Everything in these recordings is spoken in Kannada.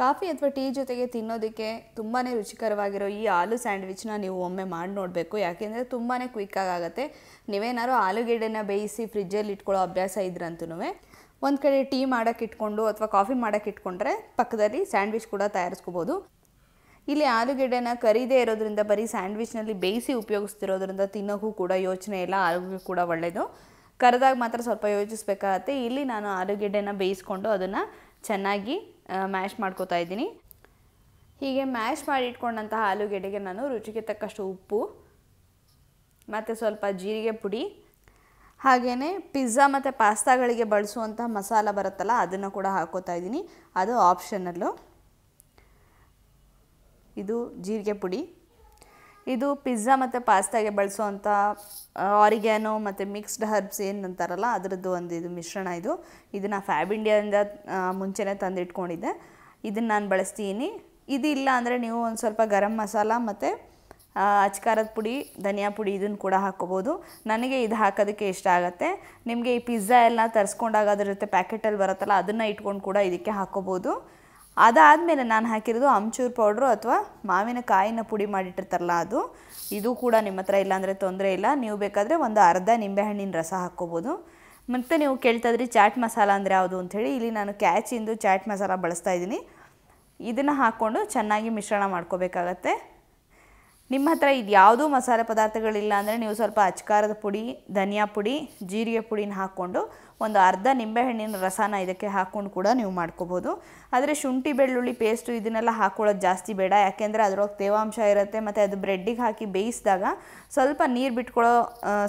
ಕಾಫಿ ಅಥವಾ ಟೀ ಜೊತೆಗೆ ತಿನ್ನೋದಕ್ಕೆ ತುಂಬಾ ರುಚಿಕರವಾಗಿರೋ ಈ ಆಲೂ ಸ್ಯಾಂಡ್ವಿಚ್ನ ನೀವು ಒಮ್ಮೆ ಮಾಡಿ ನೋಡಬೇಕು ಯಾಕೆಂದರೆ ತುಂಬಾ ಕ್ವಿಕ್ಕಾಗುತ್ತೆ ಆಗುತ್ತೆ ನೀವೇನಾದ್ರು ಆಲೂಗೆಡ್ಡೆನ ಬೇಯಿಸಿ ಫ್ರಿಜ್ಜಲ್ಲಿ ಇಟ್ಕೊಳ್ಳೋ ಅಭ್ಯಾಸ ಇದ್ರಂತೂ ಒಂದು ಕಡೆ ಟೀ ಮಾಡೋಕ್ಕೆ ಇಟ್ಕೊಂಡು ಅಥವಾ ಕಾಫಿ ಮಾಡೋಕ್ಕೆ ಇಟ್ಕೊಂಡ್ರೆ ಪಕ್ಕದಲ್ಲಿ ಸ್ಯಾಂಡ್ವಿಚ್ ಕೂಡ ತಯಾರಿಸ್ಕೋಬೋದು ಇಲ್ಲಿ ಆಲೂಗೆಡ್ಡೆನ ಕರಿದೇ ಇರೋದ್ರಿಂದ ಬರೀ ಸ್ಯಾಂಡ್ವಿಚ್ನಲ್ಲಿ ಬೇಯಿಸಿ ಉಪಯೋಗಿಸ್ತಿರೋದ್ರಿಂದ ತಿನ್ನೋಕ್ಕೂ ಕೂಡ ಯೋಚನೆ ಇಲ್ಲ ಆರೋಗ್ಯಕ್ಕೂ ಕೂಡ ಒಳ್ಳೆಯದು ಕರೆದಾಗ ಮಾತ್ರ ಸ್ವಲ್ಪ ಯೋಚಿಸ್ಬೇಕಾಗತ್ತೆ ಇಲ್ಲಿ ನಾನು ಆಲೂಗೆಡ್ಡೆನ ಬೇಯಿಸ್ಕೊಂಡು ಅದನ್ನು ಚೆನ್ನಾಗಿ ಮ್ಯಾಶ್ ಮಾಡ್ಕೋತಾ ಇದ್ದೀನಿ ಹೀಗೆ ಮ್ಯಾಶ್ ಮಾಡಿ ಇಟ್ಕೊಂಡಂತಹ ಆಲೂಗೆಡ್ಡೆಗೆ ನಾನು ರುಚಿಗೆ ತಕ್ಕಷ್ಟು ಉಪ್ಪು ಮತ್ತು ಸ್ವಲ್ಪ ಜೀರಿಗೆ ಪುಡಿ ಹಾಗೆಯೇ ಪಿಜ್ಜಾ ಮತ್ತು ಪಾಸ್ತಾಗಳಿಗೆ ಬಳಸುವಂಥ ಮಸಾಲ ಬರುತ್ತಲ್ಲ ಅದನ್ನು ಕೂಡ ಹಾಕೋತಾ ಇದ್ದೀನಿ ಅದು ಆಪ್ಷನಲ್ಲು ಇದು ಜೀರಿಗೆ ಪುಡಿ ಇದು ಪಿಜ್ಜಾ ಮತ್ತು ಪಾಸ್ತಾಗೆ ಬಳಸುವಂಥ ಆರಿಗ್ಯಾನೋ ಮತ್ತು ಮಿಕ್ಸ್ಡ್ ಹರ್ಬ್ಸ್ ಏನು ಅಂತಾರಲ್ಲ ಅದರದ್ದು ಒಂದು ಇದು ಮಿಶ್ರಣ ಇದು ಇದನ್ನು ಫ್ಯಾಬ್ ಇಂಡಿಯಾದಿಂದ ಮುಂಚೆನೇ ತಂದಿಟ್ಕೊಂಡಿದ್ದೆ ಇದನ್ನು ನಾನು ಬಳಸ್ತೀನಿ ಇದು ಇಲ್ಲ ಅಂದರೆ ನೀವು ಒಂದು ಸ್ವಲ್ಪ ಗರಂ ಮಸಾಲ ಮತ್ತು ಅಚ್ಕಾರದ ಪುಡಿ ಧನಿಯಾ ಪುಡಿ ಇದನ್ನು ಕೂಡ ಹಾಕ್ಕೋಬೋದು ನನಗೆ ಇದು ಹಾಕೋದಕ್ಕೆ ಇಷ್ಟ ಆಗುತ್ತೆ ನಿಮಗೆ ಈ ಪಿಜ್ಜಾ ಎಲ್ಲ ತರಿಸ್ಕೊಂಡಾಗ ಅದ್ರ ಜೊತೆ ಪ್ಯಾಕೆಟಲ್ಲಿ ಬರುತ್ತಲ್ಲ ಅದನ್ನು ಇಟ್ಕೊಂಡು ಕೂಡ ಇದಕ್ಕೆ ಹಾಕ್ಕೋಬೋದು ಅದಾದಮೇಲೆ ನಾನು ಹಾಕಿರೋದು ಅಂಚೂರು ಪೌಡ್ರು ಅಥವಾ ಮಾವಿನಕಾಯಿನ ಪುಡಿ ಮಾಡಿಟ್ಟಿರ್ತಾರಲ್ಲ ಅದು ಇದು ಕೂಡ ನಿಮ್ಮ ಹತ್ರ ಇಲ್ಲಾಂದರೆ ತೊಂದರೆ ಇಲ್ಲ ನೀವು ಬೇಕಾದರೆ ಒಂದು ಅರ್ಧ ನಿಂಬೆಹಣ್ಣಿನ ರಸ ಹಾಕ್ಕೋಬೋದು ಮತ್ತು ನೀವು ಕೇಳ್ತಾಯಿದ್ರಿ ಚಾಟ್ ಮಸಾಲ ಅಂದರೆ ಯಾವುದು ಅಂಥೇಳಿ ಇಲ್ಲಿ ನಾನು ಕ್ಯಾಚಿಂದು ಚಾಟ್ ಮಸಾಲ ಬಳಸ್ತಾ ಇದ್ದೀನಿ ಇದನ್ನು ಹಾಕ್ಕೊಂಡು ಚೆನ್ನಾಗಿ ಮಿಶ್ರಣ ಮಾಡ್ಕೋಬೇಕಾಗತ್ತೆ ನಿಮ್ಮ ಹತ್ರ ಇದು ಯಾವುದೂ ಮಸಾಲೆ ಪದಾರ್ಥಗಳಿಲ್ಲ ಅಂದರೆ ನೀವು ಸ್ವಲ್ಪ ಅಚ್ಕಾರದ ಪುಡಿ ಧನಿಯಾ ಪುಡಿ ಜೀರಿಗೆ ಪುಡಿನ ಹಾಕ್ಕೊಂಡು ಒಂದು ಅರ್ಧ ನಿಂಬೆಹಣ್ಣಿನ ರಸನ ಇದಕ್ಕೆ ಹಾಕ್ಕೊಂಡು ಕೂಡ ನೀವು ಮಾಡ್ಕೋಬೋದು ಆದರೆ ಶುಂಠಿ ಬೆಳ್ಳುಳ್ಳಿ ಪೇಸ್ಟು ಇದನ್ನೆಲ್ಲ ಹಾಕ್ಕೊಳ್ಳೋದು ಜಾಸ್ತಿ ಬೇಡ ಯಾಕೆಂದರೆ ಅದರೊಳಗೆ ತೇವಾಂಶ ಇರುತ್ತೆ ಮತ್ತು ಅದು ಬ್ರೆಡ್ಡಿಗೆ ಹಾಕಿ ಬೇಯಿಸಿದಾಗ ಸ್ವಲ್ಪ ನೀರು ಬಿಟ್ಕೊಳ್ಳೋ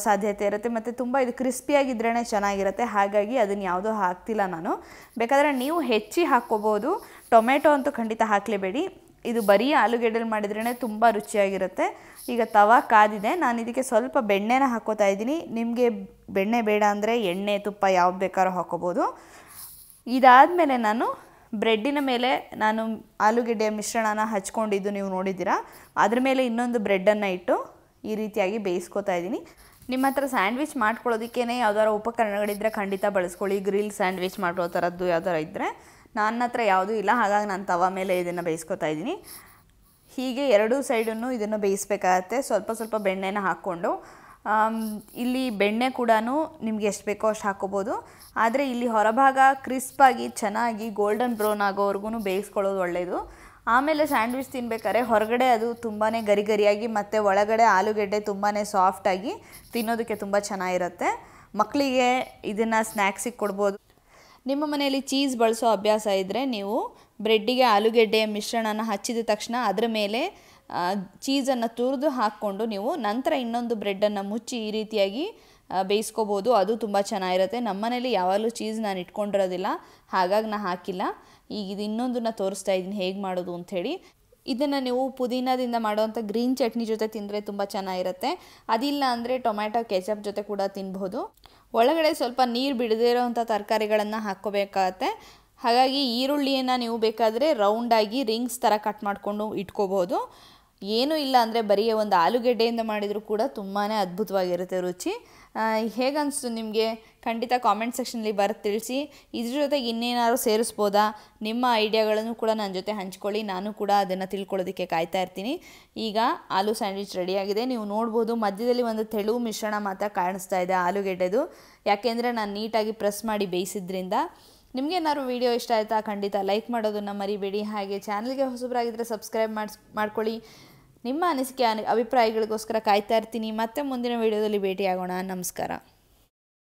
ಸಾಧ್ಯತೆ ಇರುತ್ತೆ ಮತ್ತು ತುಂಬ ಇದು ಕ್ರಿಸ್ಪಿಯಾಗಿದ್ರೇ ಚೆನ್ನಾಗಿರುತ್ತೆ ಹಾಗಾಗಿ ಅದನ್ನು ಯಾವುದೂ ಹಾಕ್ತಿಲ್ಲ ನಾನು ಬೇಕಾದರೆ ನೀವು ಹೆಚ್ಚಿ ಹಾಕ್ಕೋಬೋದು ಟೊಮೆಟೊ ಅಂತೂ ಖಂಡಿತ ಹಾಕಲೇಬೇಡಿ ಇದು ಬರೀ ಆಲೂಗೆಡ್ಡೆಲಿ ಮಾಡಿದ್ರೇ ತುಂಬ ರುಚಿಯಾಗಿರುತ್ತೆ ಈಗ ತವಾ ಕಾದಿದೆ ನಾನು ಇದಕ್ಕೆ ಸ್ವಲ್ಪ ಬೆಣ್ಣೆನ ಹಾಕೋತಾ ಇದ್ದೀನಿ ನಿಮಗೆ ಬೆಣ್ಣೆ ಬೇಡ ಅಂದರೆ ಎಣ್ಣೆ ತುಪ್ಪ ಯಾವ್ದು ಬೇಕಾದ್ರೂ ಹಾಕೋಬೋದು ಮೇಲೆ ನಾನು ಬ್ರೆಡ್ಡಿನ ಮೇಲೆ ನಾನು ಆಲೂಗೆಡ್ಡೆಯ ಮಿಶ್ರಣನ ಹಚ್ಕೊಂಡಿದ್ದು ನೀವು ನೋಡಿದ್ದೀರಾ ಅದ್ರ ಮೇಲೆ ಇನ್ನೊಂದು ಬ್ರೆಡ್ಡನ್ನು ಇಟ್ಟು ಈ ರೀತಿಯಾಗಿ ಬೇಯಿಸ್ಕೊತಾ ಇದ್ದೀನಿ ನಿಮ್ಮ ಹತ್ರ ಸ್ಯಾಂಡ್ವಿಚ್ ಮಾಡ್ಕೊಳ್ಳೋದಕ್ಕೇ ಯಾವ್ದಾರು ಉಪಕರಣಗಳಿದ್ದರೆ ಖಂಡಿತ ಬಳಸ್ಕೊಳ್ಳಿ ಗ್ರಿಲ್ ಸ್ಯಾಂಡ್ವಿಚ್ ಮಾಡೋ ಥರದ್ದು ಯಾವ್ದಾರು ಇದ್ದರೆ ನನ್ನ ಹತ್ರ ಯಾವುದೂ ಇಲ್ಲ ಹಾಗಾಗಿ ನಾನು ತವ ಮೇಲೆ ಇದನ್ನು ಬೇಯಿಸ್ಕೊತಾ ಇದ್ದೀನಿ ಹೀಗೆ ಎರಡೂ ಸೈಡನ್ನು ಇದನ್ನು ಬೇಯಿಸ್ಬೇಕಾಗತ್ತೆ ಸ್ವಲ್ಪ ಸ್ವಲ್ಪ ಬೆಣ್ಣೆನ ಹಾಕ್ಕೊಂಡು ಇಲ್ಲಿ ಬೆಣ್ಣೆ ಕೂಡ ನಿಮಗೆ ಎಷ್ಟು ಬೇಕೋ ಅಷ್ಟು ಹಾಕ್ಕೋಬೋದು ಆದರೆ ಇಲ್ಲಿ ಹೊರಭಾಗ ಕ್ರಿಸ್ಪಾಗಿ ಚೆನ್ನಾಗಿ ಗೋಲ್ಡನ್ ಬ್ರೌನ್ ಆಗೋವರೆಗೂ ಬೇಯಿಸ್ಕೊಳ್ಳೋದು ಒಳ್ಳೆಯದು ಆಮೇಲೆ ಸ್ಯಾಂಡ್ವಿಚ್ ತಿನ್ಬೇಕಾದ್ರೆ ಹೊರಗಡೆ ಅದು ತುಂಬಾ ಗರಿ ಗರಿಯಾಗಿ ಮತ್ತು ಒಳಗಡೆ ಆಲೂಗೆಡ್ಡೆ ತುಂಬಾ ಸಾಫ್ಟಾಗಿ ತಿನ್ನೋದಕ್ಕೆ ತುಂಬ ಚೆನ್ನಾಗಿರುತ್ತೆ ಮಕ್ಕಳಿಗೆ ಇದನ್ನು ಸ್ನ್ಯಾಕ್ಸಿಗೆ ಕೊಡ್ಬೋದು ನಿಮ್ಮ ಮನೆಯಲ್ಲಿ ಚೀಸ್ ಬಳಸೋ ಅಭ್ಯಾಸ ಇದ್ದರೆ ನೀವು ಬ್ರೆಡ್ಡಿಗೆ ಆಲೂಗೆಡ್ಡೆಯ ಮಿಶ್ರಣನ ಹಚ್ಚಿದ ತಕ್ಷಣ ಅದರ ಮೇಲೆ ಚೀಸನ್ನು ತುರಿದು ಹಾಕ್ಕೊಂಡು ನೀವು ನಂತರ ಇನ್ನೊಂದು ಬ್ರೆಡ್ಡನ್ನು ಮುಚ್ಚಿ ಈ ರೀತಿಯಾಗಿ ಬೇಯಿಸ್ಕೋಬೋದು ಅದು ತುಂಬ ಚೆನ್ನಾಗಿರುತ್ತೆ ನಮ್ಮ ನಮ್ಮನೇಲಿ ಯಾವಾಗಲೂ ಚೀಸ್ ನಾನು ಇಟ್ಕೊಂಡಿರೋದಿಲ್ಲ ಹಾಗಾಗಿ ನಾನು ಹಾಕಿಲ್ಲ ಈಗ ಇದು ಇನ್ನೊಂದನ್ನು ತೋರಿಸ್ತಾ ಇದ್ದೀನಿ ಹೇಗೆ ಮಾಡೋದು ಅಂಥೇಳಿ ಇದನ್ನು ನೀವು ಪುದೀನದಿಂದ ಮಾಡುವಂಥ ಗ್ರೀನ್ ಚಟ್ನಿ ಜೊತೆ ತಿಂದರೆ ತುಂಬ ಚೆನ್ನಾಗಿರುತ್ತೆ ಅದಿಲ್ಲ ಅಂದರೆ ಟೊಮ್ಯಾಟೊ ಕೆಚಪ್ ಜೊತೆ ಕೂಡ ತಿನ್ಬೋದು ಒಳಗಡೆ ಸ್ವಲ್ಪ ನೀರು ಬಿಡದಿರೋವಂಥ ತರಕಾರಿಗಳನ್ನು ಹಾಕ್ಕೋಬೇಕಾಗತ್ತೆ ಹಾಗಾಗಿ ಈರುಳ್ಳಿಯನ್ನು ನೀವು ಬೇಕಾದರೆ ರೌಂಡಾಗಿ ರಿಂಗ್ಸ್ ಥರ ಕಟ್ ಮಾಡಿಕೊಂಡು ಇಟ್ಕೋಬೋದು ಏನೂ ಇಲ್ಲ ಅಂದರೆ ಬರೀ ಒಂದು ಆಲೂಗೆಡ್ಡೆಯಿಂದ ಮಾಡಿದರೂ ಕೂಡ ತುಂಬಾ ಅದ್ಭುತವಾಗಿರುತ್ತೆ ರುಚಿ ಹೇಗನ್ನಿಸ್ತು ನಿಮಗೆ ಖಂಡಿತ ಕಾಮೆಂಟ್ ಸೆಕ್ಷನಲ್ಲಿ ಬರೆದು ತಿಳಿಸಿ ಇದ್ರ ಜೊತೆಗೆ ಇನ್ನೇನಾದ್ರು ಸೇರಿಸ್ಬೋದಾ ನಿಮ್ಮ ಐಡಿಯಾಗಳನ್ನು ಕೂಡ ನನ್ನ ಜೊತೆ ಹಂಚ್ಕೊಳ್ಳಿ ನಾನು ಕೂಡ ಅದನ್ನು ತಿಳ್ಕೊಳ್ಳೋದಕ್ಕೆ ಕಾಯ್ತಾ ಇರ್ತೀನಿ ಈಗ ಆಲೂ ಸ್ಯಾಂಡ್ವಿಚ್ ರೆಡಿಯಾಗಿದೆ ನೀವು ನೋಡ್ಬೋದು ಮಧ್ಯದಲ್ಲಿ ಒಂದು ತೆಳು ಮಿಶ್ರಣ ಮಾತ್ರ ಕಾಣಿಸ್ತಾ ಇದೆ ಆಲೂಗೆಡ್ಡೆದು ಯಾಕೆಂದರೆ ನಾನು ನೀಟಾಗಿ ಪ್ರೆಸ್ ಮಾಡಿ ಬೇಯಿಸಿದ್ರಿಂದ ನಿಮಗೇನಾದ್ರು ವಿಡಿಯೋ ಇಷ್ಟ ಆಯಿತಾ ಖಂಡಿತ ಲೈಕ್ ಮಾಡೋದನ್ನು ಮರಿಬೇಡಿ ಹಾಗೆ ಚಾನಲ್ಗೆ ಹೊಸಬರಾಗಿದ್ದರೆ ಸಬ್ಸ್ಕ್ರೈಬ್ ಮಾಡಿಸ್ ಮಾಡ್ಕೊಳ್ಳಿ ನಿಮ್ಮ ಅನಿಸಿಕೆ ಅಭಿಪ್ರಾಯಗಳಿಗೋಸ್ಕರ ಕಾಯ್ತಾ ಇರ್ತೀನಿ ಮತ್ತೆ ಮುಂದಿನ ವೀಡಿಯೋದಲ್ಲಿ ಭೇಟಿಯಾಗೋಣ ನಮಸ್ಕಾರ